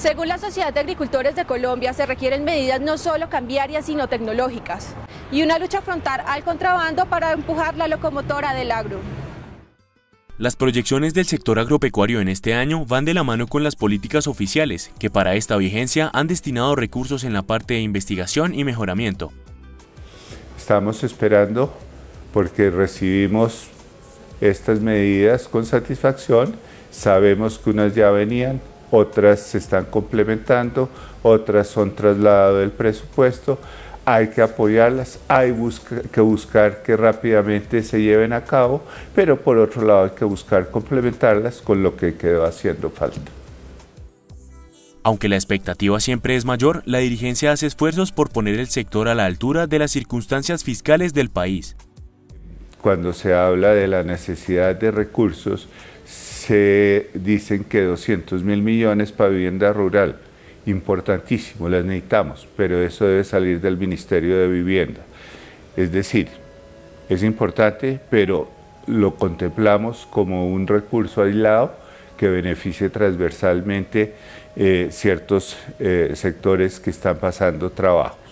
Según la Sociedad de Agricultores de Colombia, se requieren medidas no solo cambiarias, sino tecnológicas y una lucha frontal al contrabando para empujar la locomotora del agro. Las proyecciones del sector agropecuario en este año van de la mano con las políticas oficiales, que para esta vigencia han destinado recursos en la parte de investigación y mejoramiento. Estamos esperando porque recibimos estas medidas con satisfacción, sabemos que unas ya venían, otras se están complementando, otras son traslado del presupuesto. Hay que apoyarlas, hay que buscar que rápidamente se lleven a cabo, pero por otro lado hay que buscar complementarlas con lo que quedó haciendo falta. Aunque la expectativa siempre es mayor, la dirigencia hace esfuerzos por poner el sector a la altura de las circunstancias fiscales del país. Cuando se habla de la necesidad de recursos, se dicen que 200 mil millones para vivienda rural, importantísimo, las necesitamos, pero eso debe salir del Ministerio de Vivienda. Es decir, es importante, pero lo contemplamos como un recurso aislado que beneficie transversalmente eh, ciertos eh, sectores que están pasando trabajo.